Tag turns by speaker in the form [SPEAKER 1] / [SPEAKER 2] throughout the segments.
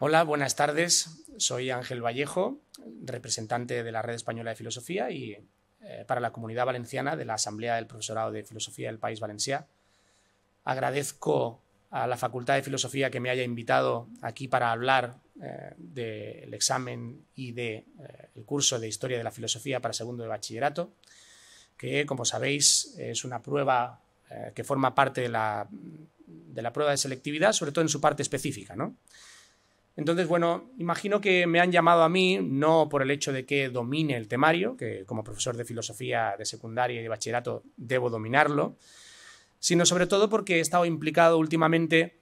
[SPEAKER 1] Hola, buenas tardes. Soy Ángel Vallejo, representante de la Red Española de Filosofía y eh, para la comunidad valenciana de la Asamblea del Profesorado de Filosofía del País Valenciá. Agradezco a la Facultad de Filosofía que me haya invitado aquí para hablar eh, del examen y del eh, curso de Historia de la Filosofía para segundo de bachillerato, que como sabéis es una prueba que forma parte de la, de la prueba de selectividad, sobre todo en su parte específica. ¿no? Entonces, bueno, imagino que me han llamado a mí no por el hecho de que domine el temario, que como profesor de filosofía de secundaria y de bachillerato debo dominarlo, sino sobre todo porque he estado implicado últimamente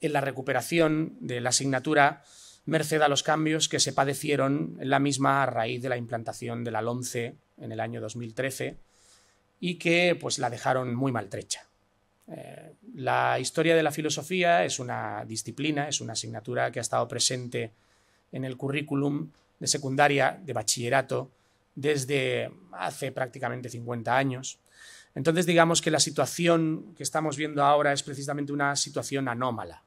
[SPEAKER 1] en la recuperación de la asignatura merced a los cambios que se padecieron en la misma a raíz de la implantación de la 11 en el año 2013 y que pues la dejaron muy maltrecha. Eh, la historia de la filosofía es una disciplina, es una asignatura que ha estado presente en el currículum de secundaria, de bachillerato, desde hace prácticamente 50 años. Entonces digamos que la situación que estamos viendo ahora es precisamente una situación anómala.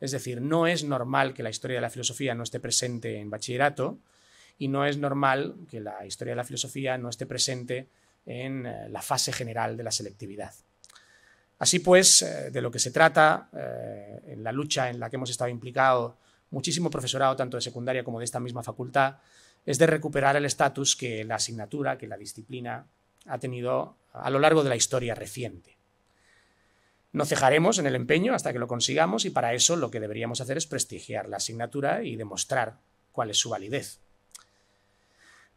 [SPEAKER 1] Es decir, no es normal que la historia de la filosofía no esté presente en bachillerato y no es normal que la historia de la filosofía no esté presente en eh, la fase general de la selectividad. Así pues, eh, de lo que se trata, eh, en la lucha en la que hemos estado implicado muchísimo profesorado, tanto de secundaria como de esta misma facultad, es de recuperar el estatus que la asignatura, que la disciplina ha tenido a lo largo de la historia reciente. No cejaremos en el empeño hasta que lo consigamos y para eso lo que deberíamos hacer es prestigiar la asignatura y demostrar cuál es su validez.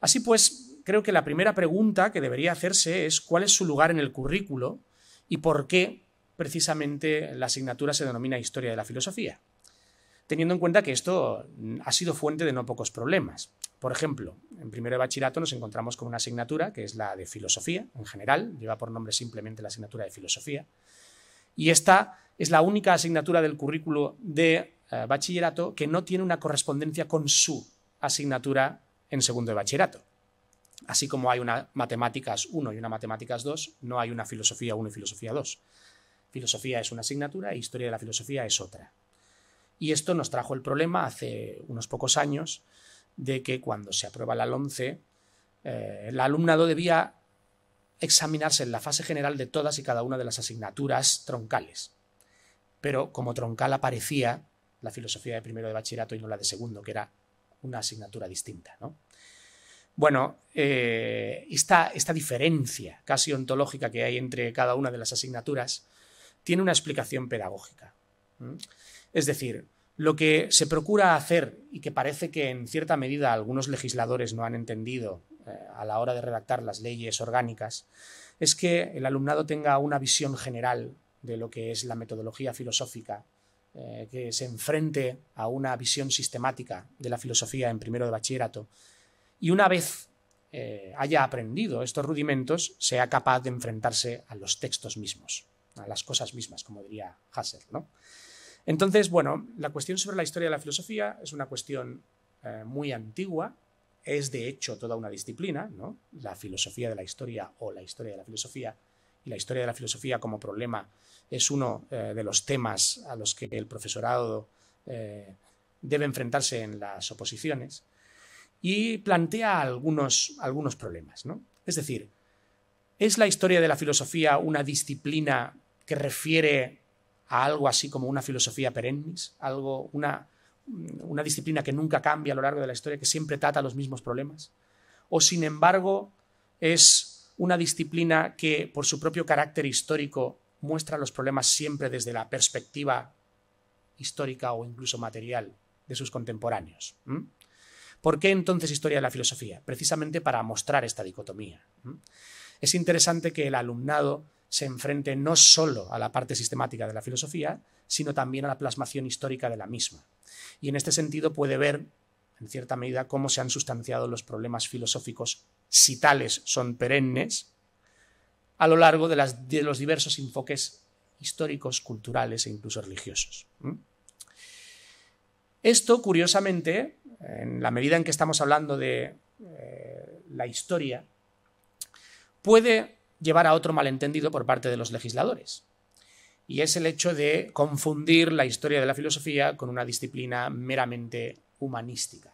[SPEAKER 1] Así pues, creo que la primera pregunta que debería hacerse es cuál es su lugar en el currículo y por qué precisamente la asignatura se denomina Historia de la Filosofía, teniendo en cuenta que esto mm, ha sido fuente de no pocos problemas. Por ejemplo, en primero de bachillerato nos encontramos con una asignatura que es la de filosofía en general, lleva por nombre simplemente la asignatura de filosofía, y esta es la única asignatura del currículo de eh, bachillerato que no tiene una correspondencia con su asignatura en segundo de bachillerato. Así como hay una matemáticas 1 y una matemáticas 2, no hay una filosofía 1 y filosofía 2. Filosofía es una asignatura e historia de la filosofía es otra. Y esto nos trajo el problema hace unos pocos años de que cuando se aprueba la 11, eh, el alumnado debía examinarse en la fase general de todas y cada una de las asignaturas troncales. Pero como troncal aparecía la filosofía de primero de bachillerato y no la de segundo, que era una asignatura distinta, ¿no? bueno, eh, esta, diferencia casi ontológica que hay entre cada una de las asignaturas tiene una explicación pedagógica. Es decir, lo que se procura hacer y que parece que en cierta medida algunos legisladores no han entendido eh, a la hora de redactar las leyes orgánicas es que el alumnado tenga una visión general de lo que es la metodología filosófica, eh, que se enfrente a una visión sistemática de la filosofía en primero de bachillerato y una vez eh, haya aprendido estos rudimentos, sea capaz de enfrentarse a los textos mismos, a las cosas mismas, como diría Husserl. ¿no? Entonces, bueno, la cuestión sobre la historia de la filosofía es una cuestión eh, muy antigua, es de hecho toda una disciplina, ¿no? la filosofía de la historia o la historia de la filosofía. Y la historia de la filosofía como problema es uno eh, de los temas a los que el profesorado debe enfrentarse en las oposiciones y plantea algunos, algunos problemas. ¿no? Es decir, ¿es la historia de la filosofía una disciplina que refiere a algo así como una filosofía perennis, algo, una, una disciplina que nunca cambia a lo largo de la historia, que siempre trata los mismos problemas? ¿O sin embargo es una disciplina que por su propio carácter histórico muestra los problemas siempre desde la perspectiva histórica o incluso material de sus contemporáneos? ¿Por qué entonces historia de la filosofía? Precisamente para mostrar esta dicotomía. Es interesante que el alumnado se enfrente no solo a la parte sistemática de la filosofía, sino también a la plasmación histórica de la misma. Y en este sentido puede ver, en cierta medida, cómo se han sustanciado los problemas filosóficos, si tales son perennes, a lo largo de, los diversos enfoques históricos, culturales e incluso religiosos. Esto, curiosamente, en la medida en que estamos hablando de eh, la historia, puede llevar a otro malentendido por parte de los legisladores. Y es el hecho de confundir la historia de la filosofía con una disciplina meramente humanística.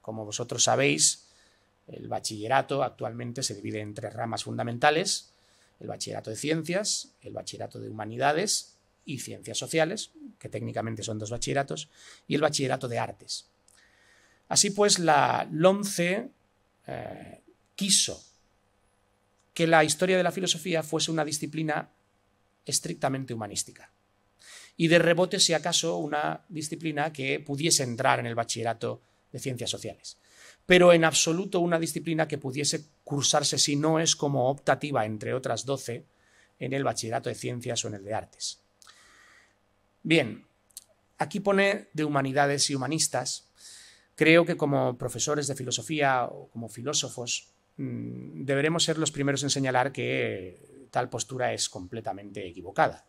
[SPEAKER 1] Como vosotros sabéis, el bachillerato actualmente se divide en tres ramas fundamentales, el bachillerato de ciencias, el bachillerato de humanidades y ciencias sociales, que técnicamente son dos bachilleratos, y el bachillerato de artes. Así pues, la Lonce eh, quiso que la historia de la filosofía fuese una disciplina estrictamente humanística. Y de rebote, si acaso, una disciplina que pudiese entrar en el bachillerato de ciencias sociales. Pero en absoluto una disciplina que pudiese cursarse, si no es como optativa, entre otras doce, en el bachillerato de ciencias o en el de artes. Bien, aquí pone de humanidades y humanistas, Creo que como profesores de filosofía o como filósofos mm, deberemos ser los primeros en señalar que tal postura es completamente equivocada.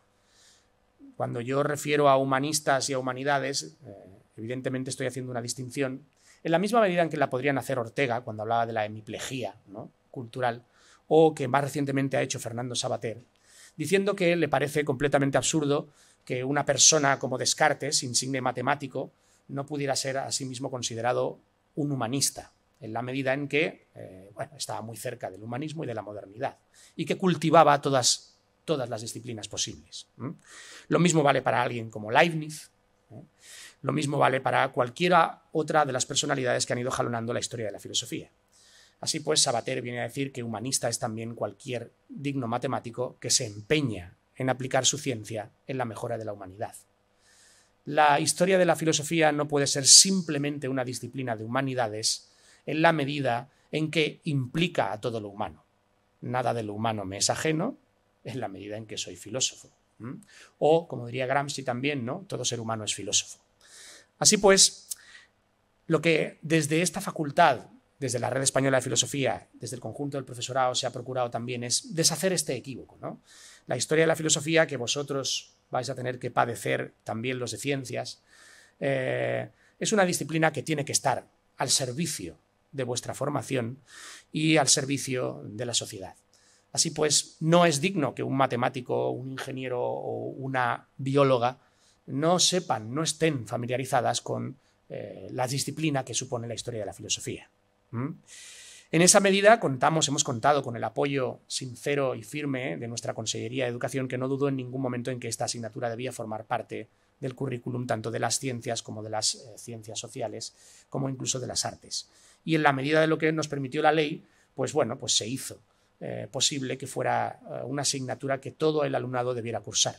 [SPEAKER 1] Cuando yo refiero a humanistas y a humanidades, eh, evidentemente estoy haciendo una distinción, en la misma medida en que la podrían hacer Ortega cuando hablaba de la hemiplegia cultural, o que más recientemente ha hecho Fernando Sabater, diciendo que le parece completamente absurdo que una persona como Descartes, insigne matemático, no pudiera ser a sí considerado un humanista, en la medida en que eh, estaba muy cerca del humanismo y de la modernidad, y que cultivaba todas, todas las disciplinas posibles. Lo mismo vale para alguien como Leibniz, ¿eh? lo mismo vale para cualquiera otra de las personalidades que han ido jalonando la historia de la filosofía. Así pues, Sabater viene a decir que humanista es también cualquier digno matemático que se empeña en aplicar su ciencia en la mejora de la humanidad. La historia de la filosofía no puede ser simplemente una disciplina de humanidades en la medida en que implica a todo lo humano. Nada de lo humano me es ajeno en la medida en que soy filósofo. O, como diría Gramsci también, ¿no? todo ser humano es filósofo. Así pues, lo que desde esta facultad, desde la Red Española de Filosofía, desde el conjunto del profesorado se ha procurado también es deshacer este equívoco. La historia de la filosofía que vosotros vais a tener que padecer también los de ciencias. Eh, es una disciplina que tiene que estar al servicio de vuestra formación y al servicio de la sociedad. Así pues, no es digno que un matemático, un ingeniero o una bióloga no sepan, no estén familiarizadas con eh, la disciplina que supone la historia de la filosofía. En esa medida contamos, hemos contado con el apoyo sincero y firme eh, de nuestra Consellería de Educación, que no dudó en ningún momento en que esta asignatura debía formar parte del currículum tanto de las ciencias como de las eh, ciencias sociales, como incluso de las artes. Y en la medida de lo que nos permitió la ley, pues bueno, pues se hizo eh, posible que fuera una asignatura que todo el alumnado debiera cursar.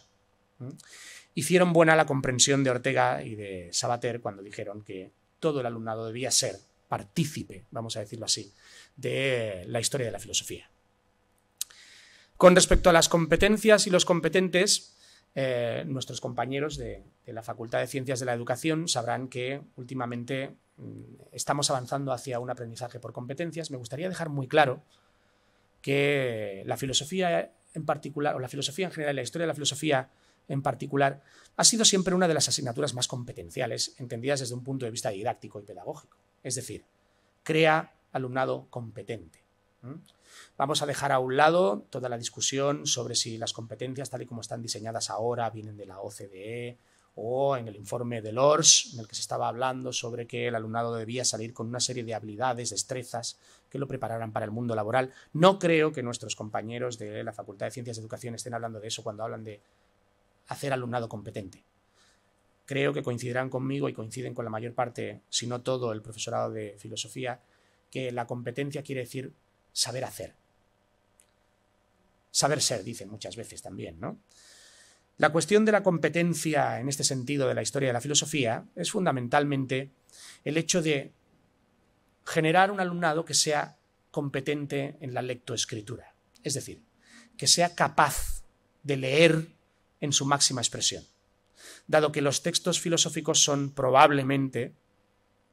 [SPEAKER 1] Hicieron buena la comprensión de Ortega y de Sabater cuando dijeron que todo el alumnado debía ser partícipe, vamos a decirlo así, de la historia de la filosofía. Con respecto a las competencias y los competentes, eh, nuestros compañeros de, la Facultad de Ciencias de la Educación sabrán que últimamente mm, estamos avanzando hacia un aprendizaje por competencias. Me gustaría dejar muy claro que la filosofía en particular, o la filosofía en general, la historia de la filosofía en particular, ha sido siempre una de las asignaturas más competenciales, entendidas desde un punto de vista didáctico y pedagógico. Es decir, crea alumnado competente. Vamos a dejar a un lado toda la discusión sobre si las competencias tal y como están diseñadas ahora vienen de la OCDE o en el informe de LORS, en el que se estaba hablando sobre que el alumnado debía salir con una serie de habilidades, destrezas que lo prepararan para el mundo laboral. No creo que nuestros compañeros de la Facultad de Ciencias de Educación estén hablando de eso cuando hablan de hacer alumnado competente. Creo que coincidirán conmigo y coinciden con la mayor parte, si no todo, el profesorado de filosofía, que la competencia quiere decir saber hacer. Saber ser, dicen muchas veces también, ¿no? La cuestión de la competencia en este sentido de la historia de la filosofía es fundamentalmente el hecho de generar un alumnado que sea competente en la lectoescritura, es decir, que sea capaz de leer en su máxima expresión, dado que los textos filosóficos son probablemente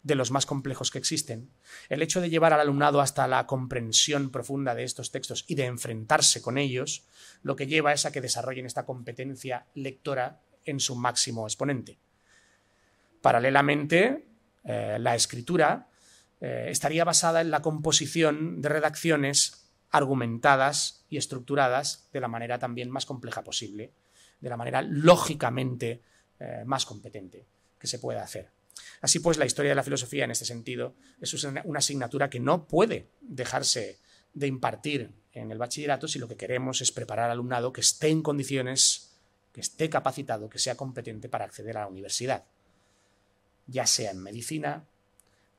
[SPEAKER 1] de los más complejos que existen. El hecho de llevar al alumnado hasta la comprensión profunda de estos textos y de enfrentarse con ellos, lo que lleva es a que desarrollen esta competencia lectora en su máximo exponente. Paralelamente, eh, la escritura eh, estaría basada en la composición de redacciones argumentadas y estructuradas de la manera también más compleja posible, de la manera lógicamente eh, más competente que se pueda hacer. Así pues, la historia de la filosofía en este sentido es una asignatura que no puede dejarse de impartir en el bachillerato si lo que queremos es preparar al alumnado que esté en condiciones, que esté capacitado, que sea competente para acceder a la universidad, ya sea en medicina,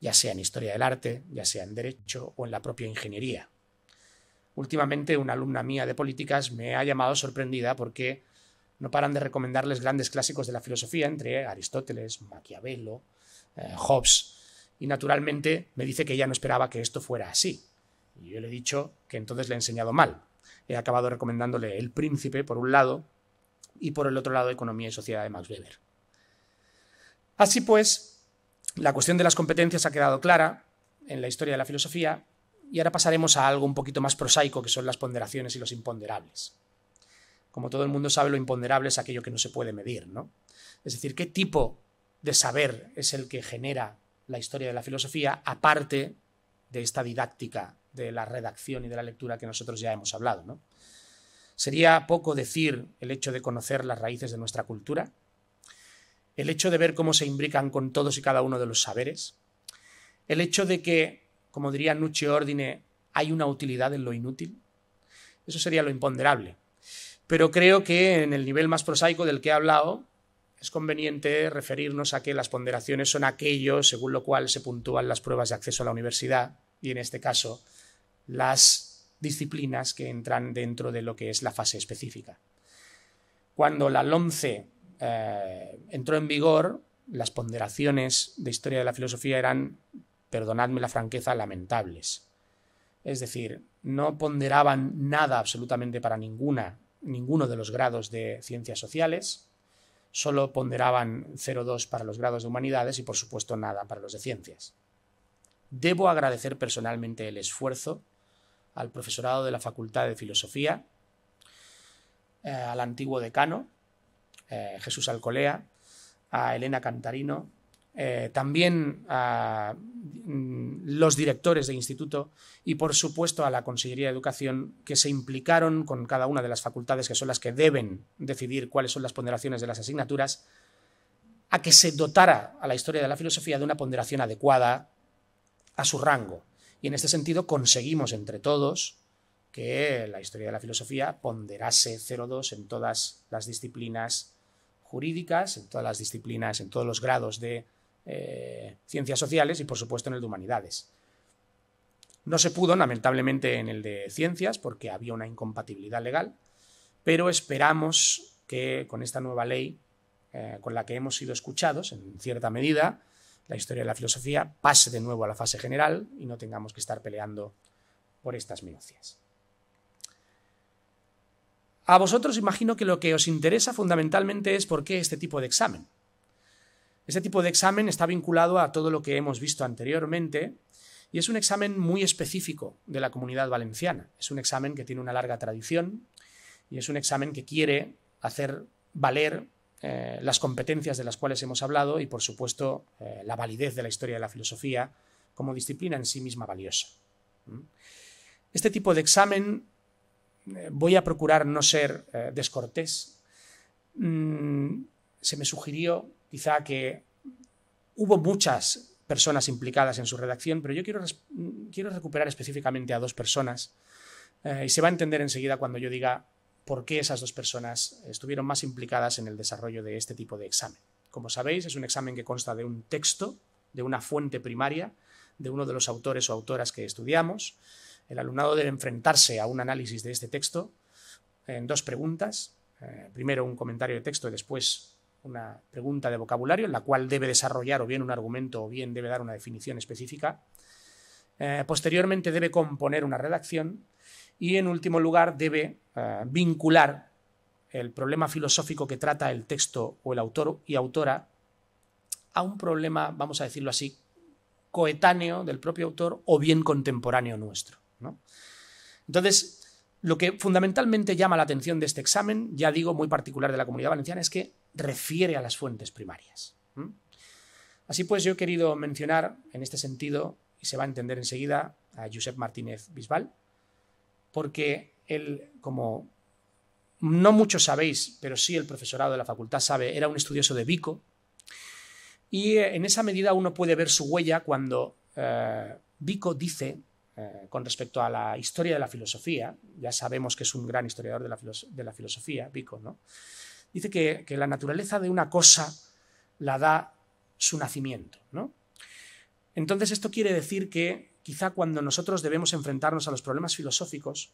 [SPEAKER 1] ya sea en historia del arte, ya sea en derecho o en la propia ingeniería. Últimamente una alumna mía de políticas me ha llamado sorprendida porque no paran de recomendarles grandes clásicos de la filosofía, entre Aristóteles, Maquiavelo, eh, Hobbes. Y naturalmente me dice que ella no esperaba que esto fuera así. Y yo le he dicho que entonces le he enseñado mal. He acabado recomendándole El Príncipe, por un lado, y por el otro lado, Economía y Sociedad de Max Weber. Así pues, la cuestión de las competencias ha quedado clara en la historia de la filosofía, y ahora pasaremos a algo un poquito más prosaico, que son las ponderaciones y los imponderables. Como todo el mundo sabe, lo imponderable es aquello que no se puede medir, ¿no? Es decir, ¿qué tipo de saber es el que genera la historia de la filosofía, aparte de esta didáctica de la redacción y de la lectura que nosotros ya hemos hablado. Sería poco decir el hecho de conocer las raíces de nuestra cultura, el hecho de ver cómo se imbrican con todos y cada uno de los saberes, el hecho de que, como diría Nucci Ordine, hay una utilidad en lo inútil, eso sería lo imponderable. Pero creo que en el nivel más prosaico del que he hablado, es conveniente referirnos a que las ponderaciones son aquello según lo cual se puntúan las pruebas de acceso a la universidad y en este caso las disciplinas que entran dentro de lo que es la fase específica. Cuando la LOMCE eh, entró en vigor, las ponderaciones de historia de la filosofía eran, perdonadme la franqueza, lamentables. Es decir, no ponderaban nada absolutamente para ninguna, ninguno de los grados de ciencias sociales, solo ponderaban 0,2 para los grados de humanidades y por supuesto nada para los de ciencias. Debo agradecer personalmente el esfuerzo al profesorado de la Facultad de Filosofía, eh, al antiguo decano, eh, Jesús Alcolea, a Elena Cantarino, eh, también a mm, los directores de instituto y, por supuesto, a la Consellería de Educación, que se implicaron con cada una de las facultades, que son las que deben decidir cuáles son las ponderaciones de las asignaturas, a que se dotara a la historia de la filosofía de una ponderación adecuada a su rango. Y en este sentido conseguimos entre todos que la historia de la filosofía ponderase 0,2 en todas las disciplinas jurídicas, en todas las disciplinas, en todos los grados de eh, ciencias sociales y por supuesto en el de humanidades. No se pudo, lamentablemente, en el de ciencias porque había una incompatibilidad legal, pero esperamos que con esta nueva ley, eh, con la que hemos sido escuchados en cierta medida, la historia de la filosofía pase de nuevo a la fase general y no tengamos que estar peleando por estas minucias. A vosotros imagino que lo que os interesa fundamentalmente es por qué este tipo de examen. Este tipo de examen está vinculado a todo lo que hemos visto anteriormente y es un examen muy específico de la comunidad valenciana. Es un examen que tiene una larga tradición y es un examen que quiere hacer valer eh, las competencias de las cuales hemos hablado y, por supuesto, eh, la validez de la historia de la filosofía como disciplina en sí misma valiosa. Este tipo de examen eh, voy a procurar no ser descortés. Mm, se me sugirió quizá que hubo muchas personas implicadas en su redacción, pero yo quiero, recuperar específicamente a dos personas eh, y se va a entender enseguida cuando yo diga por qué esas dos personas estuvieron más implicadas en el desarrollo de este tipo de examen. Como sabéis, es un examen que consta de un texto, de una fuente primaria, de uno de los autores o autoras que estudiamos. El alumnado debe enfrentarse a un análisis de este texto en dos preguntas. Eh, primero un comentario de texto y después una pregunta de vocabulario en la cual debe desarrollar o bien un argumento o bien debe dar una definición específica. Eh, posteriormente debe componer una redacción y en último lugar debe eh, vincular el problema filosófico que trata el texto o el autor y autora a un problema, vamos a decirlo así, coetáneo del propio autor o bien contemporáneo nuestro. Entonces, lo que fundamentalmente llama la atención de este examen, ya digo, muy particular de la comunidad valenciana, es que refiere a las fuentes primarias. Así pues, yo he querido mencionar en este sentido, y se va a entender enseguida, a Josep Martínez Bisbal, porque él, como no muchos sabéis, pero sí el profesorado de la facultad sabe, era un estudioso de Vico, y eh, en esa medida uno puede ver su huella cuando eh, Vico dice, eh, con respecto a la historia de la filosofía, ya sabemos que es un gran historiador de de la filosofía, Vico, ¿no? dice que, la naturaleza de una cosa la da su nacimiento. Entonces esto quiere decir que quizá cuando nosotros debemos enfrentarnos a los problemas filosóficos,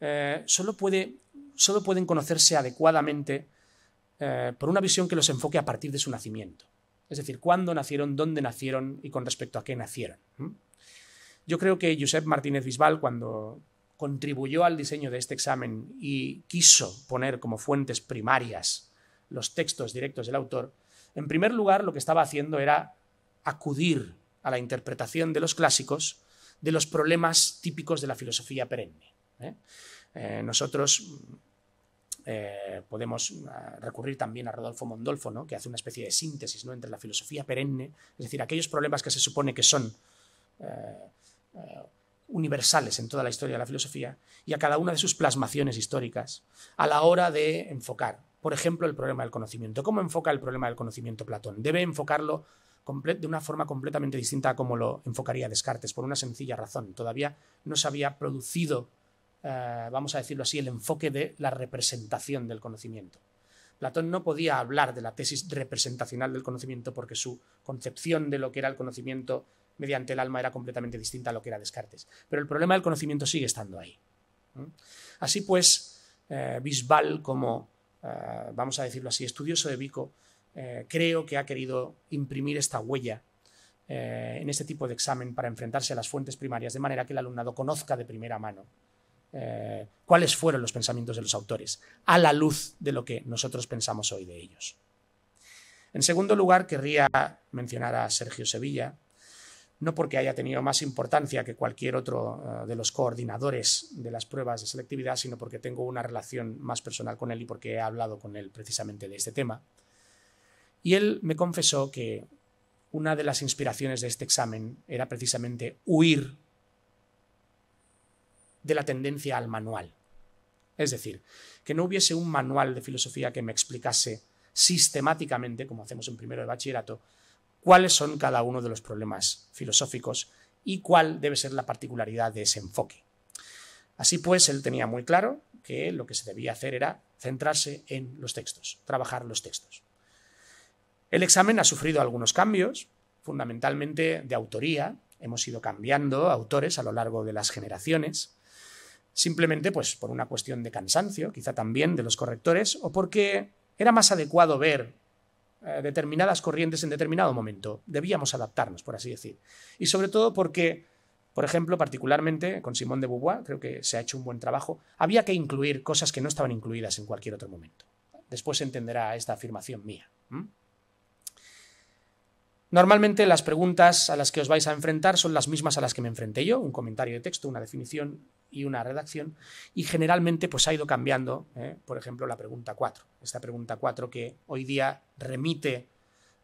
[SPEAKER 1] eh, solo, puede, solo, pueden conocerse adecuadamente eh, por una visión que los enfoque a partir de su nacimiento. Es decir, cuándo nacieron, dónde nacieron y con respecto a qué nacieron. Yo creo que Josep Martínez Bisbal, cuando, contribuyó al diseño de este examen y quiso poner como fuentes primarias los textos directos del autor, en primer lugar lo que estaba haciendo era acudir a la interpretación de los clásicos de los problemas típicos de la filosofía perenne. ¿eh? Eh, nosotros mm, eh, podemos ah, recurrir también a Rodolfo Mondolfo, ¿no? que hace una especie de síntesis ¿no? entre la filosofía perenne, es decir, aquellos problemas que se supone que son universales en toda la historia de la filosofía y a cada una de sus plasmaciones históricas a la hora de enfocar, por ejemplo, el problema del conocimiento. ¿Cómo enfoca el problema del conocimiento Platón? Debe enfocarlo de una forma completamente distinta a como lo enfocaría Descartes, por una sencilla razón. Todavía no se había producido, eh, vamos a decirlo así, el enfoque de la representación del conocimiento. Platón no podía hablar de la tesis representacional del conocimiento porque su concepción de lo que era el conocimiento mediante el alma era completamente distinta a lo que era Descartes. Pero el problema del conocimiento sigue estando ahí. Así pues, eh, Bisbal, como, eh, vamos a decirlo así, estudioso de Vico, eh, creo que ha querido imprimir esta huella en este tipo de examen para enfrentarse a las fuentes primarias, de manera que el alumnado conozca de primera mano cuáles fueron los pensamientos de los autores, a la luz de lo que nosotros pensamos hoy de ellos. En segundo lugar, querría mencionar a Sergio Sevilla, no porque haya tenido más importancia que cualquier otro eh, de los coordinadores de las pruebas de selectividad, sino porque tengo una relación más personal con él y porque he hablado con él precisamente de este tema. Y él me confesó que una de las inspiraciones de este examen era precisamente huir de la tendencia al manual. Es decir, que no hubiese un manual de filosofía que me explicase sistemáticamente, como hacemos en primero de bachillerato, cuáles son cada uno de los problemas filosóficos y cuál debe ser la particularidad de ese enfoque. Así pues, él tenía muy claro que lo que se debía hacer era centrarse en los textos, trabajar los textos. El examen ha sufrido algunos cambios, fundamentalmente de autoría. Hemos ido cambiando autores a lo largo de las generaciones, simplemente pues, por una cuestión de cansancio, quizá también de los correctores, o porque era más adecuado ver eh, determinadas corrientes en determinado momento. Debíamos adaptarnos, por así decir. Y sobre todo porque, por ejemplo, particularmente con Simón de Beauvoir, creo que se ha hecho un buen trabajo, había que incluir cosas que no estaban incluidas en cualquier otro momento. Después se entenderá esta afirmación mía. Normalmente las preguntas a las que os vais a enfrentar son las mismas a las que me enfrenté yo, un comentario de texto, una definición y una redacción, y generalmente pues ha ido cambiando, ¿eh? por ejemplo, la pregunta 4, esta pregunta 4 que hoy día remite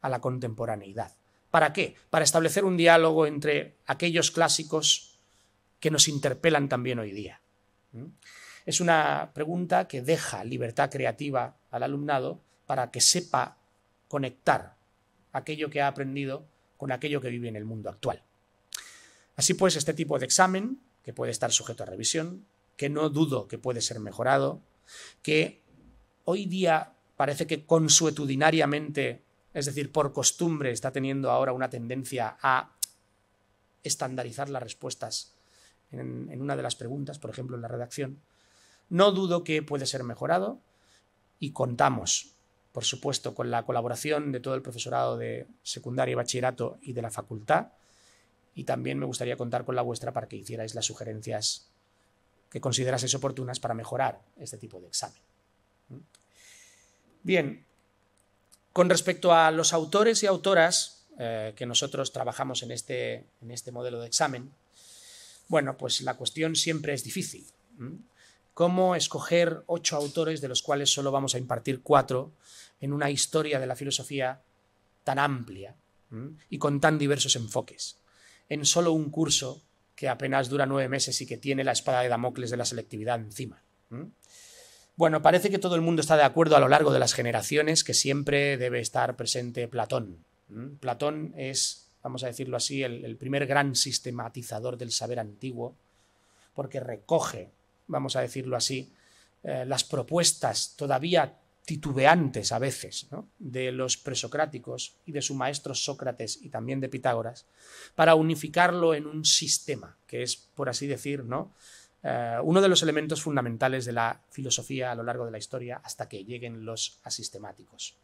[SPEAKER 1] a la contemporaneidad. ¿Para qué? Para establecer un diálogo entre aquellos clásicos que nos interpelan también hoy día. Es una pregunta que deja libertad creativa al alumnado para que sepa conectar aquello que ha aprendido con aquello que vive en el mundo actual. Así pues, este tipo de examen, que puede estar sujeto a revisión, que no dudo que puede ser mejorado, que hoy día parece que consuetudinariamente, es decir, por costumbre, está teniendo ahora una tendencia a estandarizar las respuestas en, en una de las preguntas, por ejemplo, en la redacción, no dudo que puede ser mejorado y contamos por supuesto, con la colaboración de todo el profesorado de secundaria y bachillerato y de la facultad. Y también me gustaría contar con la vuestra para que hicierais las sugerencias que consideraseis oportunas para mejorar este tipo de examen. Bien, con respecto a los autores y autoras eh, que nosotros trabajamos en este, en este modelo de examen, bueno, pues la cuestión siempre es difícil cómo escoger ocho autores de los cuales solo vamos a impartir cuatro en una historia de la filosofía tan amplia y con tan diversos enfoques, en solo un curso que apenas dura nueve meses y que tiene la espada de Damocles de la selectividad encima. Bueno, parece que todo el mundo está de acuerdo a lo largo de las generaciones que siempre debe estar presente Platón. Platón es, vamos a decirlo así, el primer gran sistematizador del saber antiguo, porque recoge vamos a decirlo así, eh, las propuestas todavía titubeantes a veces de los presocráticos y de su maestro Sócrates y también de Pitágoras, para unificarlo en un sistema, que es, por así decir, ¿no? Eh, uno de los elementos fundamentales de la filosofía a lo largo de la historia hasta que lleguen los asistemáticos.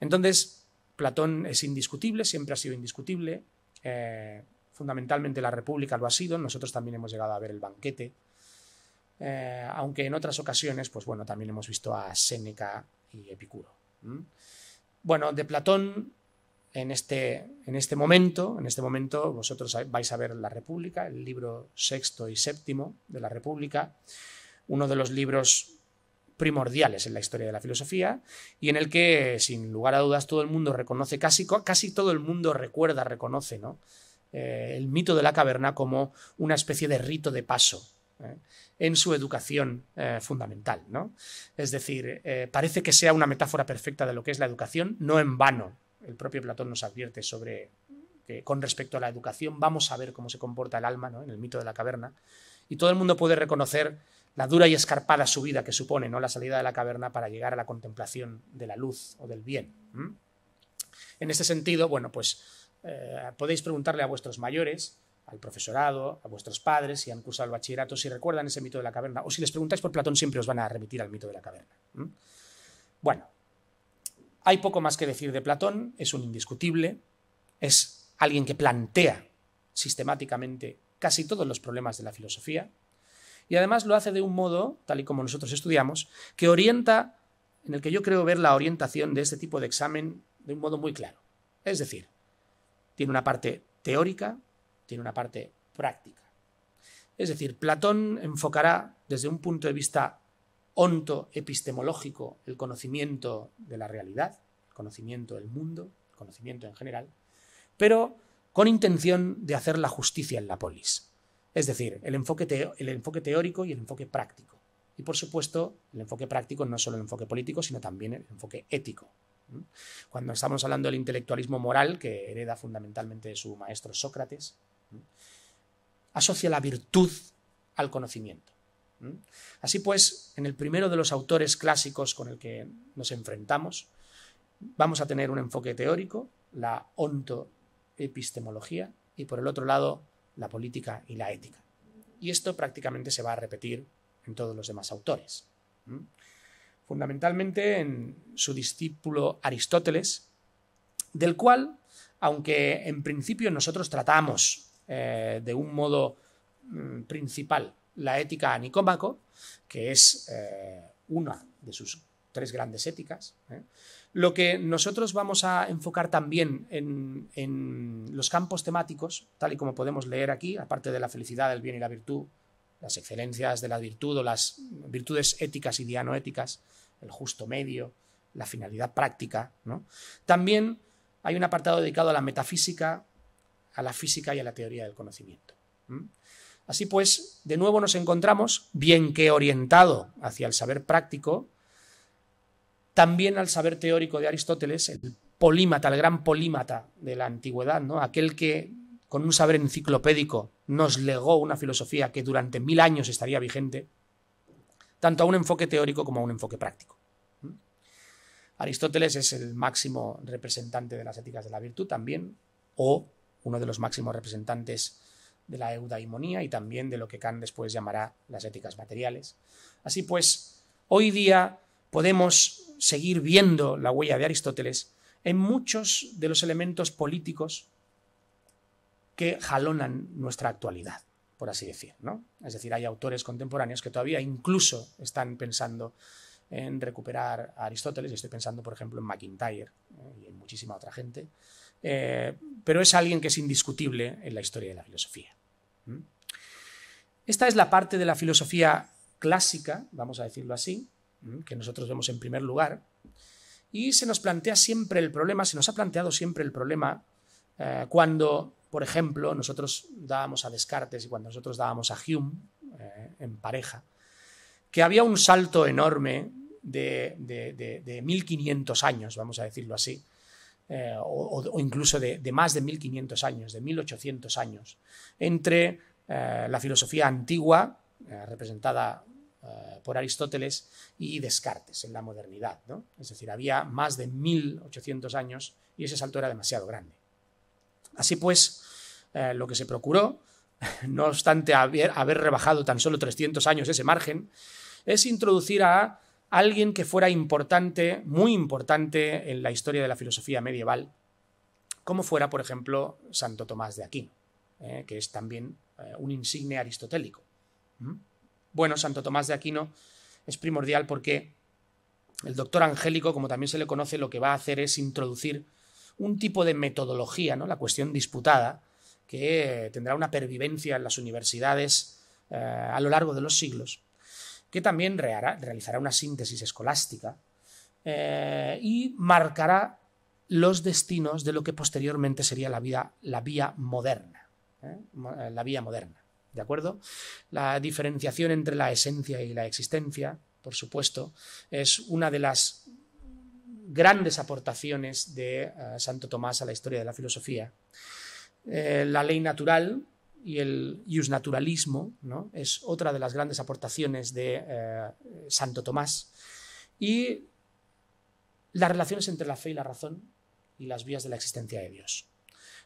[SPEAKER 1] Entonces, Platón es indiscutible, siempre ha sido indiscutible, eh, fundamentalmente la República lo ha sido, nosotros también hemos llegado a ver el banquete, eh, aunque en otras ocasiones, pues bueno, también hemos visto a Séneca y Epicuro. Bueno, de Platón, en este, en este momento, en este momento, vosotros vais a ver La República, el libro sexto y séptimo de La República, uno de los libros primordiales en la historia de la filosofía y en el que, sin lugar a dudas, todo el mundo reconoce, casi, casi todo el mundo recuerda, reconoce, eh, el mito de la caverna como una especie de rito de paso ¿eh? en su educación eh, fundamental. ¿no? Es decir, eh, parece que sea una metáfora perfecta de lo que es la educación, no en vano. El propio Platón nos advierte sobre que con respecto a la educación vamos a ver cómo se comporta el alma en el mito de la caverna. Y todo el mundo puede reconocer la dura y escarpada subida que supone ¿no? la salida de la caverna para llegar a la contemplación de la luz o del bien. En este sentido, bueno, pues podéis preguntarle a vuestros mayores al profesorado, a vuestros padres, si han cursado el bachillerato, si recuerdan ese mito de la caverna, o si les preguntáis por Platón, siempre os van a remitir al mito de la caverna. Bueno, hay poco más que decir de Platón, es un indiscutible, es alguien que plantea sistemáticamente casi todos los problemas de la filosofía, y además lo hace de un modo, tal y como nosotros estudiamos, que orienta, en el que yo creo ver la orientación de este tipo de examen de un modo muy claro. Es decir, tiene una parte teórica, tiene una parte práctica. Es decir, Platón enfocará desde un punto de vista onto-epistemológico el conocimiento de la realidad, el conocimiento del mundo, el conocimiento en general, pero con intención de hacer la justicia en la polis. Es decir, el enfoque, teórico y el enfoque práctico. Y por supuesto, el enfoque práctico no es solo el enfoque político, sino también el enfoque ético. Cuando estamos hablando del intelectualismo moral, que hereda fundamentalmente de su maestro Sócrates, Asocia la virtud al conocimiento. Así pues, en el primero de los autores clásicos con el que nos enfrentamos, vamos a tener un enfoque teórico, la ontoepistemología, y por el otro lado, la política y la ética. Y esto prácticamente se va a repetir en todos los demás autores. Fundamentalmente en su discípulo Aristóteles, del cual, aunque en principio nosotros tratamos eh, de un modo mm, principal la ética a Nicómaco, que es eh, una de sus tres grandes éticas. ¿eh? Lo que nosotros vamos a enfocar también en, los campos temáticos, tal y como podemos leer aquí, aparte de la felicidad, el bien y la virtud, las excelencias de la virtud o las virtudes éticas y dianoéticas, el justo medio, la finalidad práctica. También hay un apartado dedicado a la metafísica, a la física y a la teoría del conocimiento. Así pues, de nuevo nos encontramos, bien que orientado hacia el saber práctico, también al saber teórico de Aristóteles, el polímata, el gran polímata de la antigüedad, ¿no? aquel que con un saber enciclopédico nos legó una filosofía que durante mil años estaría vigente, tanto a un enfoque teórico como a un enfoque práctico. Aristóteles es el máximo representante de las éticas de la virtud también, o uno de los máximos representantes de la eudaimonía y también de lo que Kant después llamará las éticas materiales. Así pues, hoy día podemos seguir viendo la huella de Aristóteles en muchos de los elementos políticos que jalonan nuestra actualidad, por así decir. ¿no? Es decir, hay autores contemporáneos que todavía incluso están pensando en recuperar a Aristóteles, estoy pensando, por ejemplo, en McIntyre eh, y en muchísima otra gente, eh, pero es alguien que es indiscutible en la historia de la filosofía. Esta es la parte de la filosofía clásica, vamos a decirlo así, que nosotros vemos en primer lugar, y se nos plantea siempre el problema, se nos ha planteado siempre el problema eh, cuando, por ejemplo, nosotros dábamos a Descartes y cuando nosotros dábamos a Hume eh, en pareja, que había un salto enorme de, de 1500 años, vamos a decirlo así, eh, o, incluso de, más de 1500 años, de 1800 años, entre eh, la filosofía antigua, eh, representada por Aristóteles, y Descartes en la modernidad. Es decir, había más de 1800 años y ese salto era demasiado grande. Así pues, lo que se procuró, no obstante haber, haber rebajado tan solo 300 años ese margen, es introducir a alguien que fuera importante, muy importante en la historia de la filosofía medieval, como fuera, por ejemplo, Santo Tomás de Aquino, eh, que es también eh, un insigne aristotélico. Bueno, Santo Tomás de Aquino es primordial porque el doctor angélico, como también se le conoce, lo que va a hacer es introducir un tipo de metodología, ¿no? la cuestión disputada, que tendrá una pervivencia en las universidades eh, a lo largo de los siglos que también realizará una síntesis escolástica eh, y marcará los destinos de lo que posteriormente sería la, vida, la vía moderna. ¿eh? Eh, la vía moderna. ¿De acuerdo? La diferenciación entre la esencia y la existencia, por supuesto, es una de las grandes aportaciones de Santo Tomás a la historia de la filosofía. la ley natural y el naturalismo ¿no? es otra de las grandes aportaciones de eh, Santo Tomás. Y las relaciones entre la fe y la razón y las vías de la existencia de Dios.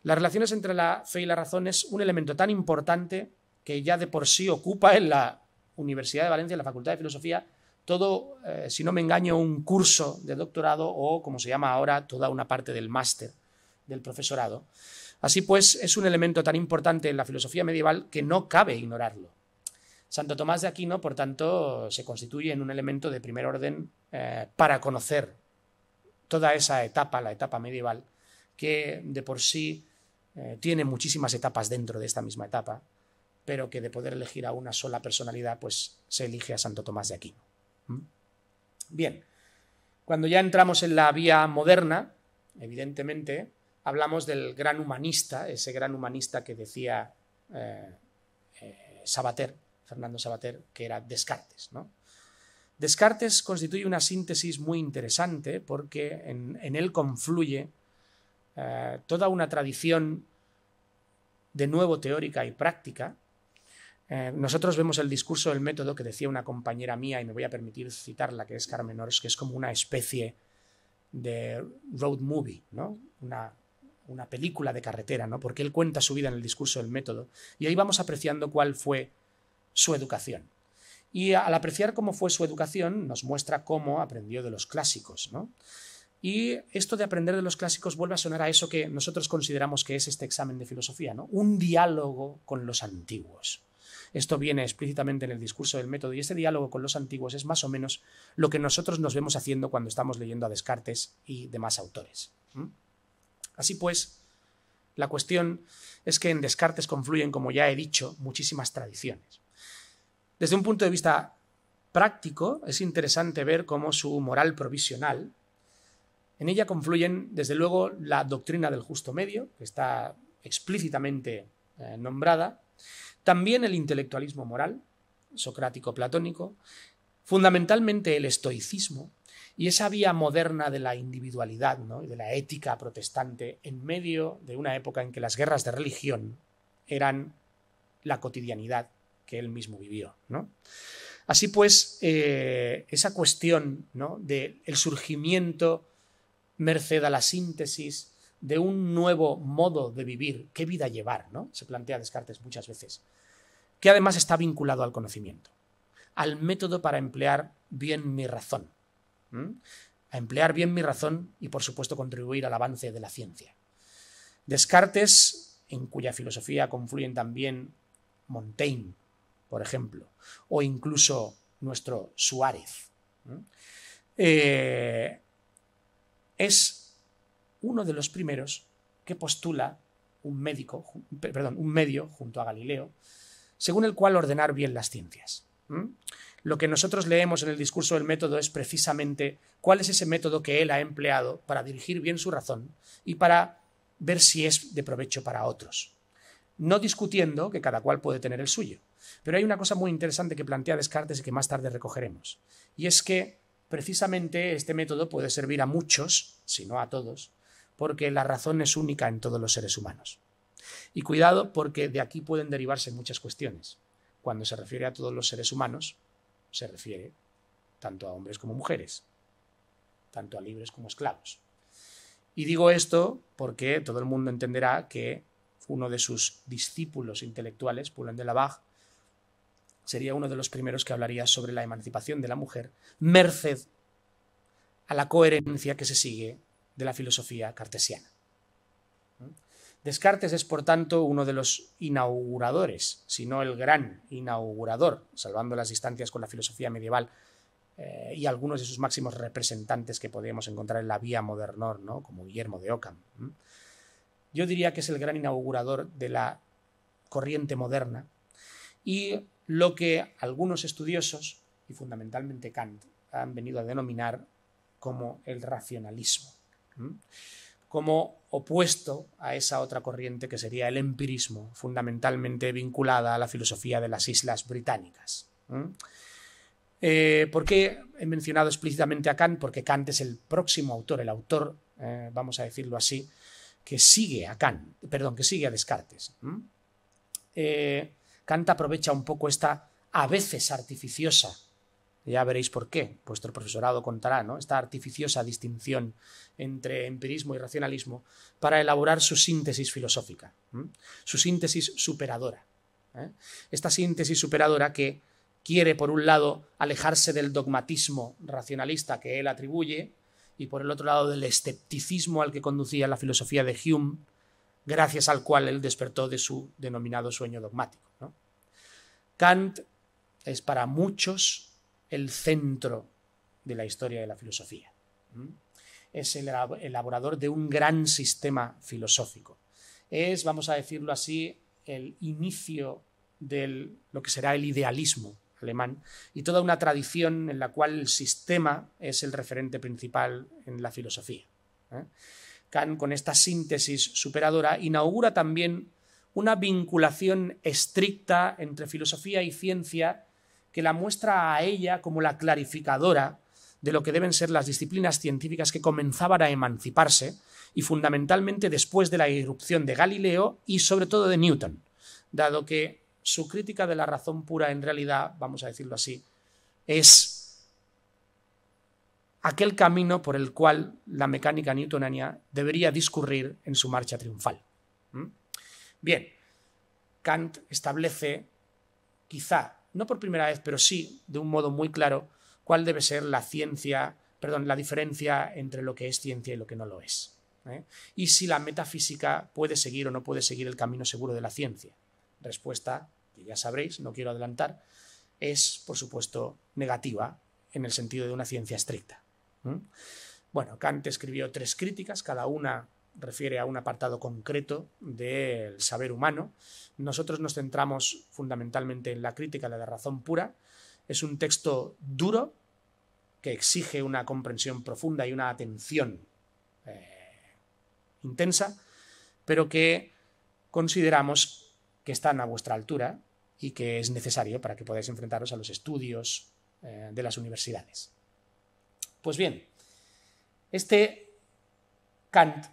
[SPEAKER 1] Las relaciones entre la fe y la razón es un elemento tan importante que ya de por sí ocupa en la Universidad de Valencia, en la Facultad de Filosofía, todo, eh, si no me engaño, un curso de doctorado o, como se llama ahora, toda una parte del máster del profesorado. Así pues, es un elemento tan importante en la filosofía medieval que no cabe ignorarlo. Santo Tomás de Aquino, por tanto, se constituye en un elemento de primer orden eh, para conocer toda esa etapa, la etapa medieval, que de por sí eh, tiene muchísimas etapas dentro de esta misma etapa, pero que de poder elegir a una sola personalidad, pues se elige a Santo Tomás de Aquino. Bien, cuando ya entramos en la vía moderna, evidentemente, hablamos del gran humanista, ese gran humanista que decía eh, eh, Sabater, Fernando Sabater, que era Descartes. Descartes constituye una síntesis muy interesante porque en, él confluye eh, toda una tradición de nuevo teórica y práctica. nosotros vemos el discurso del método que decía una compañera mía, y me voy a permitir citarla, que es Carmen Ors, que es como una especie de road movie, ¿no? una una película de carretera, ¿no? Porque él cuenta su vida en el discurso del método. Y ahí vamos apreciando cuál fue su educación. Y al apreciar cómo fue su educación, nos muestra cómo aprendió de los clásicos, ¿no? Y esto de aprender de los clásicos vuelve a sonar a eso que nosotros consideramos que es este examen de filosofía, ¿no? Un diálogo con los antiguos. Esto viene explícitamente en el discurso del método y este diálogo con los antiguos es más o menos lo que nosotros nos vemos haciendo cuando estamos leyendo a Descartes y demás autores. Así pues, la cuestión es que en Descartes confluyen, como ya he dicho, muchísimas tradiciones. Desde un punto de vista práctico, es interesante ver cómo su moral provisional, en ella confluyen, desde luego, la doctrina del justo medio, que está explícitamente eh, nombrada, también el intelectualismo moral, socrático-platónico, fundamentalmente el estoicismo, y esa vía moderna de la individualidad ¿no? y de la ética protestante en medio de una época en que las guerras de religión eran la cotidianidad que él mismo vivió. Así pues, eh, esa cuestión del surgimiento, merced a la síntesis, de un nuevo modo de vivir, qué vida llevar, ¿no? se plantea Descartes muchas veces, que además está vinculado al conocimiento, al método para emplear bien mi razón a emplear bien mi razón y, por supuesto, contribuir al avance de la ciencia. Descartes, en cuya filosofía confluyen también Montaigne, por ejemplo, o incluso nuestro Suárez, eh, es uno de los primeros que postula un, médico, perdón, un medio junto a Galileo, según el cual ordenar bien las ciencias. Lo que nosotros leemos en el discurso del método es precisamente cuál es ese método que él ha empleado para dirigir bien su razón y para ver si es de provecho para otros. No discutiendo que cada cual puede tener el suyo. Pero hay una cosa muy interesante que plantea Descartes y que más tarde recogeremos. Y es que precisamente este método puede servir a muchos, si no a todos, porque la razón es única en todos los seres humanos. Y cuidado porque de aquí pueden derivarse muchas cuestiones. Cuando se refiere a todos los seres humanos, se refiere tanto a hombres como mujeres, tanto a libres como esclavos. Y digo esto porque todo el mundo entenderá que uno de sus discípulos intelectuales, Poulain de Lavag, sería uno de los primeros que hablaría sobre la emancipación de la mujer, merced a la coherencia que se sigue de la filosofía cartesiana. Descartes es, por tanto, uno de los inauguradores, si no el gran inaugurador, salvando las distancias con la filosofía medieval eh, y algunos de sus máximos representantes que podríamos encontrar en la vía modernor, ¿no? como Guillermo de Ockham. Yo diría que es el gran inaugurador de la corriente moderna y lo que algunos estudiosos, y fundamentalmente Kant, han venido a denominar como el racionalismo como opuesto a esa otra corriente que sería el empirismo, fundamentalmente vinculada a la filosofía de las islas británicas. Eh, ¿Por qué he mencionado explícitamente a Kant? Porque Kant es el próximo autor, el autor, eh, vamos a decirlo así, que sigue a Kant, perdón, que sigue a Descartes. Eh, Kant aprovecha un poco esta a veces artificiosa ya veréis por qué. Vuestro profesorado contará ¿no? esta artificiosa distinción entre empirismo y racionalismo para elaborar su síntesis filosófica, su síntesis superadora. ¿eh? Esta síntesis superadora que quiere, por un lado, alejarse del dogmatismo racionalista que él atribuye y, por el otro lado, del escepticismo al que conducía la filosofía de Hume, gracias al cual él despertó de su denominado sueño dogmático. Kant es para muchos el centro de la historia de la filosofía. Es el elaborador de un gran sistema filosófico. Es, vamos a decirlo así, el inicio de lo que será el idealismo alemán y toda una tradición en la cual el sistema es el referente principal en la filosofía. ¿eh? Kant, con esta síntesis superadora, inaugura también una vinculación estricta entre filosofía y ciencia que la muestra a ella como la clarificadora de lo que deben ser las disciplinas científicas que comenzaban a emanciparse y fundamentalmente después de la irrupción de Galileo y sobre todo de Newton, dado que su crítica de la razón pura en realidad, vamos a decirlo así, es aquel camino por el cual la mecánica newtoniana debería discurrir en su marcha triunfal. ¿Mm? Bien, Kant establece quizá no por primera vez, pero sí de un modo muy claro, cuál debe ser la ciencia, perdón, la diferencia entre lo que es ciencia y lo que no lo es. ¿eh? Y si la metafísica puede seguir o no puede seguir el camino seguro de la ciencia. Respuesta, que ya sabréis, no quiero adelantar, es, por supuesto, negativa en el sentido de una ciencia estricta. Bueno, Kant escribió tres críticas, cada una refiere a un apartado concreto del saber humano. Nosotros nos centramos fundamentalmente en la crítica de la razón pura. Es un texto duro que exige una comprensión profunda y una atención eh, intensa, pero que consideramos que están a vuestra altura y que es necesario para que podáis enfrentaros a los estudios eh, de las universidades. Pues bien, este Kant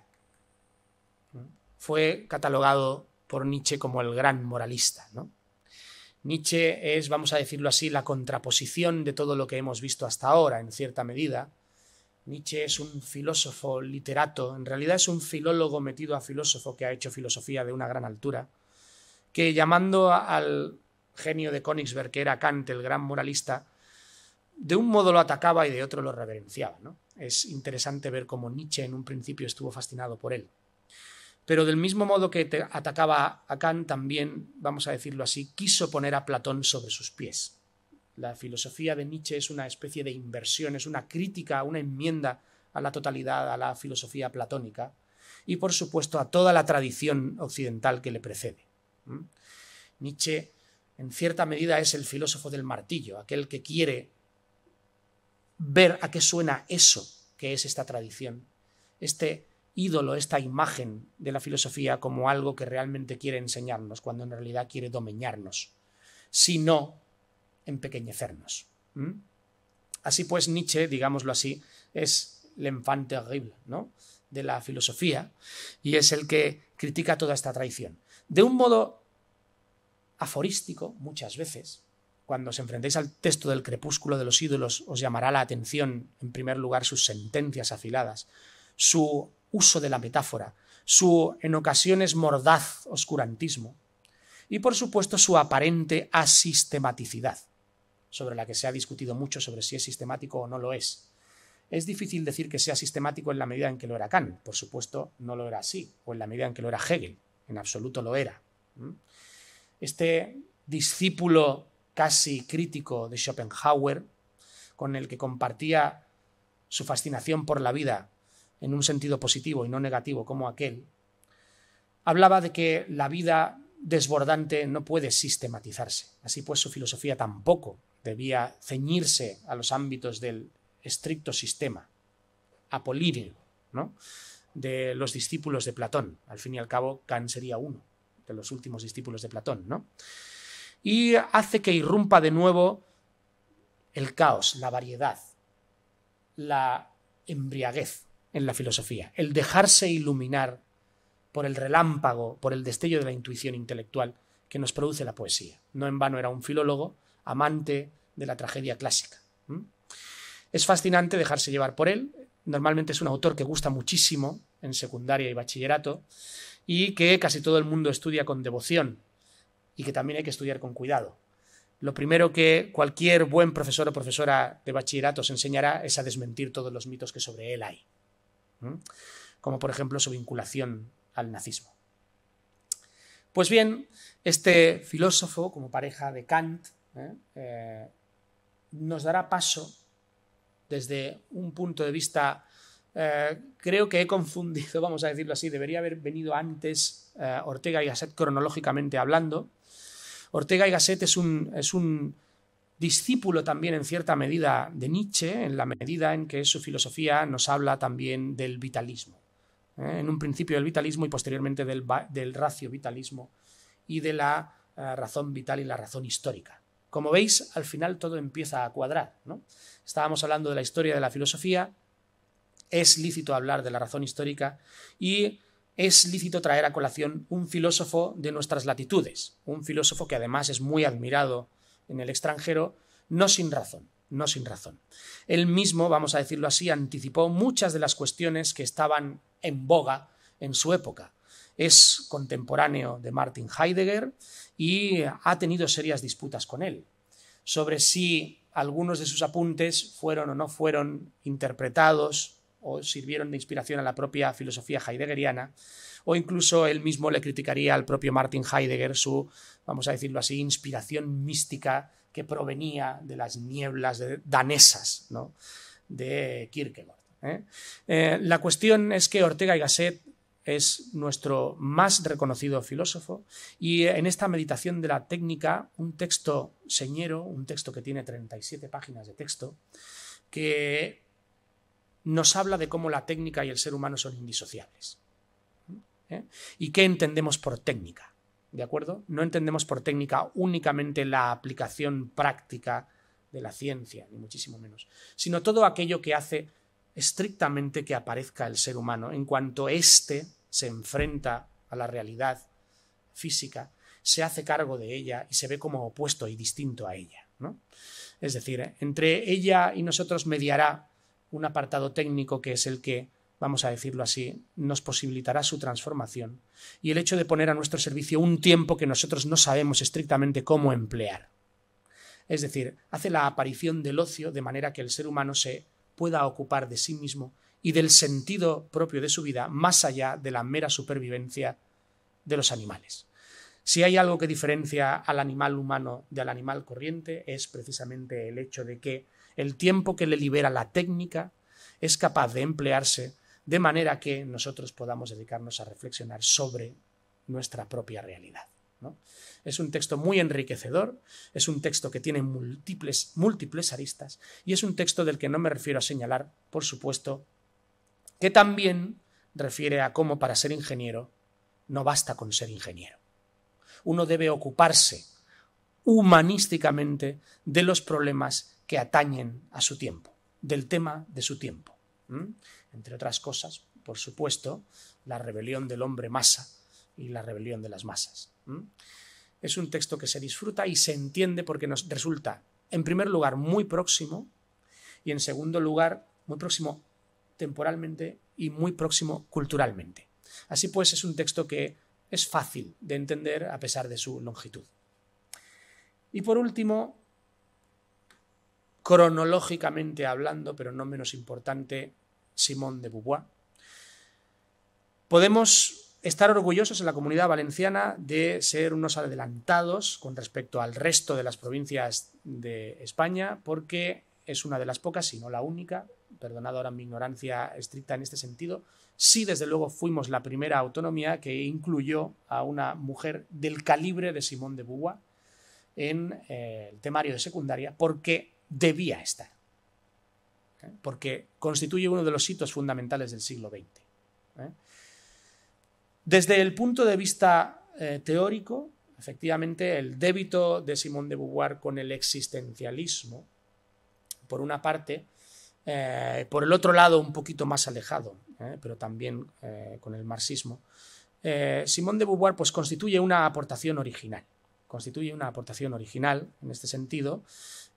[SPEAKER 1] fue catalogado por Nietzsche como el gran moralista. Nietzsche es, vamos a decirlo así, la contraposición de todo lo que hemos visto hasta ahora, en cierta medida. Nietzsche es un filósofo, literato, en realidad es un filólogo metido a filósofo que ha hecho filosofía de una gran altura, que llamando al genio de Königsberg, que era Kant, el gran moralista, de un modo lo atacaba y de otro lo reverenciaba. Es interesante ver cómo Nietzsche en un principio estuvo fascinado por él. Pero del mismo modo que atacaba a Kant, también, vamos a decirlo así, quiso poner a Platón sobre sus pies. La filosofía de Nietzsche es una especie de inversión, es una crítica, una enmienda a la totalidad, a la filosofía platónica y, por supuesto, a toda la tradición occidental que le precede. Nietzsche, en cierta medida, es el filósofo del martillo, aquel que quiere ver a qué suena eso que es esta tradición, este ídolo, esta imagen de la filosofía como algo que realmente quiere enseñarnos, cuando en realidad quiere domeñarnos, sino empequeñecernos. Así pues, Nietzsche, digámoslo así, es el enfante horrible ¿no? de la filosofía y es el que critica toda esta traición. De un modo aforístico, muchas veces, cuando os enfrentéis al texto del crepúsculo de los ídolos, os llamará la atención, en primer lugar, sus sentencias afiladas, su uso de la metáfora, su en ocasiones mordaz oscurantismo y por supuesto su aparente asistematicidad, sobre la que se ha discutido mucho sobre si es sistemático o no lo es. Es difícil decir que sea sistemático en la medida en que lo era Kant, por supuesto no lo era así, o en la medida en que lo era Hegel, en absoluto lo era. Este discípulo casi crítico de Schopenhauer, con el que compartía su fascinación por la vida en un sentido positivo y no negativo como aquel, hablaba de que la vida desbordante no puede sistematizarse. Así pues, su filosofía tampoco debía ceñirse a los ámbitos del estricto sistema apolíneo de los discípulos de Platón. Al fin y al cabo, Kant sería uno de los últimos discípulos de Platón. Y hace que irrumpa de nuevo el caos, la variedad, la embriaguez, en la filosofía, el dejarse iluminar por el relámpago, por el destello de la intuición intelectual que nos produce la poesía. No en vano era un filólogo, amante de la tragedia clásica. Es fascinante dejarse llevar por él. Normalmente es un autor que gusta muchísimo en secundaria y bachillerato y que casi todo el mundo estudia con devoción y que también hay que estudiar con cuidado. Lo primero que cualquier buen profesor o profesora de bachillerato se enseñará es a desmentir todos los mitos que sobre él hay. ¿Mm? como por ejemplo su vinculación al nazismo. Pues bien, este filósofo, como pareja de Kant, ¿eh? Eh, nos dará paso desde un punto de vista, eh, creo que he confundido, vamos a decirlo así, debería haber venido antes Ortega y Gasset cronológicamente hablando. Ortega y Gasset es un, es un discípulo también en cierta medida de Nietzsche, en la medida en que su filosofía nos habla también del vitalismo. ¿eh? En un principio del vitalismo y posteriormente del, racio vitalismo y de la eh, razón vital y la razón histórica. Como veis, al final todo empieza a cuadrar. ¿no? Estábamos hablando de la historia de la filosofía, es lícito hablar de la razón histórica y es lícito traer a colación un filósofo de nuestras latitudes, un filósofo que además es muy admirado en el extranjero, no sin razón, no sin razón. Él mismo, vamos a decirlo así, anticipó muchas de las cuestiones que estaban en boga en su época. Es contemporáneo de Martin Heidegger y ha tenido serias disputas con él sobre si algunos de sus apuntes fueron o no fueron interpretados o sirvieron de inspiración a la propia filosofía heideggeriana o incluso él mismo le criticaría al propio Martin Heidegger su, vamos a decirlo así, inspiración mística que provenía de las nieblas danesas de Kierkegaard. ¿eh? Eh, la cuestión es que Ortega y Gasset es nuestro más reconocido filósofo y eh, en esta meditación de la técnica, un texto señero, un texto que tiene 37 páginas de texto, que nos habla de cómo la técnica y el ser humano son indisociables. ¿eh? ¿Y qué entendemos por técnica? ¿De acuerdo? No entendemos por técnica únicamente la aplicación práctica de la ciencia, ni muchísimo menos, sino todo aquello que hace estrictamente que aparezca el ser humano en cuanto éste se enfrenta a la realidad física, se hace cargo de ella y se ve como opuesto y distinto a ella. Es decir, ¿eh? entre ella y nosotros mediará un apartado técnico que es el que vamos a decirlo así, nos posibilitará su transformación y el hecho de poner a nuestro servicio un tiempo que nosotros no sabemos estrictamente cómo emplear. Es decir, hace la aparición del ocio de manera que el ser humano se pueda ocupar de sí mismo y del sentido propio de su vida más allá de la mera supervivencia de los animales. Si hay algo que diferencia al animal humano del animal corriente es precisamente el hecho de que el tiempo que le libera la técnica es capaz de emplearse de manera que nosotros podamos dedicarnos a reflexionar sobre nuestra propia realidad. Es un texto muy enriquecedor, es un texto que tiene múltiples, múltiples aristas y es un texto del que no me refiero a señalar, por supuesto, que también refiere a cómo para ser ingeniero no basta con ser ingeniero. Uno debe ocuparse humanísticamente de los problemas que atañen a su tiempo, del tema de su tiempo entre otras cosas, por supuesto, la rebelión del hombre masa y la rebelión de las masas. Es un texto que se disfruta y se entiende porque nos resulta, en primer lugar, muy próximo y, en segundo lugar, muy próximo temporalmente y muy próximo culturalmente. Así pues, es un texto que es fácil de entender a pesar de su longitud. Y por último, cronológicamente hablando, pero no menos importante, Simón de Beauvoir, podemos estar orgullosos en la comunidad valenciana de ser unos adelantados con respecto al resto de las provincias de España, porque es una de las pocas, si no la única, perdonad ahora mi ignorancia estricta en este sentido, sí desde luego fuimos la primera autonomía que incluyó a una mujer del calibre de Simón de Beauvoir en eh, el temario de secundaria, porque debía estar porque constituye uno de los hitos fundamentales del siglo XX. ¿eh? Desde el punto de vista eh, teórico, efectivamente, el débito de Simón de Beauvoir con el existencialismo, por una parte, eh, por el otro lado, un poquito más alejado, pero también con el marxismo, Simón de Beauvoir pues, constituye una aportación original constituye una aportación original en este sentido,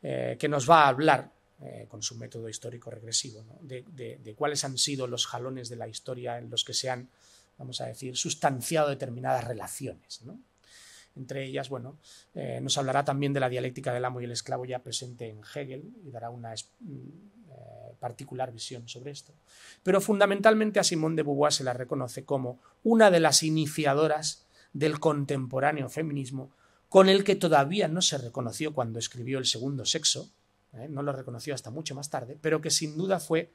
[SPEAKER 1] que nos va a hablar eh, con su método histórico regresivo, de, cuáles han sido los jalones de la historia en los que se han, vamos a decir, sustanciado determinadas relaciones. Entre ellas, bueno, eh, nos hablará también de la dialéctica del amo y el esclavo ya presente en Hegel y dará una mm, eh, particular visión sobre esto. Pero fundamentalmente a Simone de Beauvoir se la reconoce como una de las iniciadoras del contemporáneo feminismo con el que todavía no se reconoció cuando escribió El segundo sexo, ¿eh? no lo reconoció hasta mucho más tarde, pero que sin duda fue,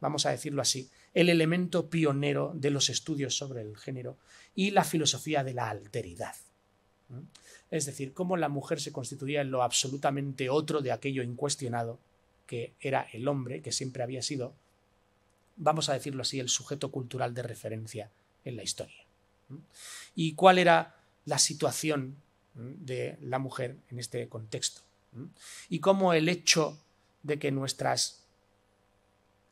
[SPEAKER 1] vamos a decirlo así, el elemento pionero de los estudios sobre el género y la filosofía de la alteridad. ¿eh? Es decir, cómo la mujer se constituía en lo absolutamente otro de aquello incuestionado que era el hombre, que siempre había sido, vamos a decirlo así, el sujeto cultural de referencia en la historia. ¿eh? ¿Y cuál era la situación de la mujer en este contexto? Y cómo el hecho de que nuestras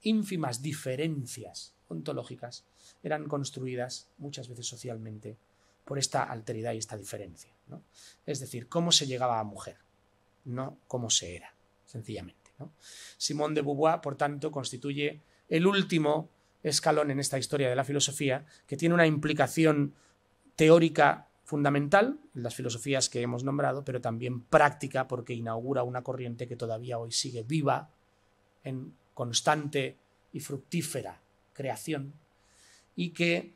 [SPEAKER 1] ínfimas diferencias ontológicas eran construidas muchas veces socialmente por esta alteridad y esta diferencia. Es decir, cómo se llegaba a mujer, no cómo se era, sencillamente. Simón de Beauvoir, por tanto, constituye el último escalón en esta historia de la filosofía que tiene una implicación teórica fundamental, en las filosofías que hemos nombrado, pero también práctica porque inaugura una corriente que todavía hoy sigue viva, en constante y fructífera creación, y que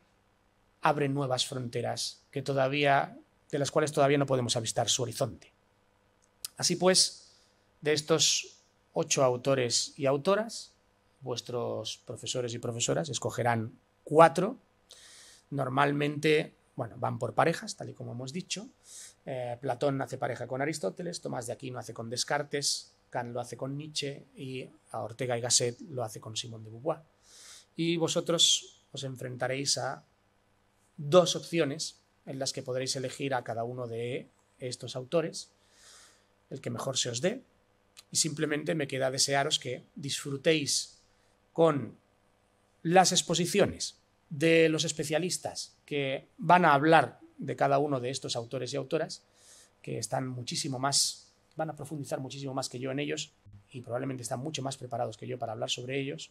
[SPEAKER 1] abre nuevas fronteras que todavía, de las cuales todavía no podemos avistar su horizonte. Así pues, de estos ocho autores y autoras, vuestros profesores y profesoras escogerán cuatro. Normalmente bueno, van por parejas, tal y como hemos dicho. Eh, Platón hace pareja con Aristóteles, Tomás de Aquino hace con Descartes, Kant lo hace con Nietzsche y a Ortega y Gasset lo hace con Simón de Beauvoir. Y vosotros os enfrentaréis a dos opciones en las que podréis elegir a cada uno de estos autores, el que mejor se os dé. Y simplemente me queda desearos que disfrutéis con las exposiciones de los especialistas que van a hablar de cada uno de estos autores y autoras, que están muchísimo más, van a profundizar muchísimo más que yo en ellos y probablemente están mucho más preparados que yo para hablar sobre ellos,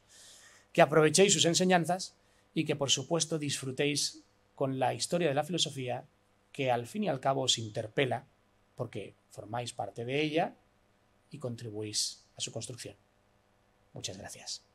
[SPEAKER 1] que aprovechéis sus enseñanzas y que por supuesto disfrutéis con la historia de la filosofía que al fin y al cabo os interpela porque formáis parte de ella y contribuís a su construcción. Muchas gracias.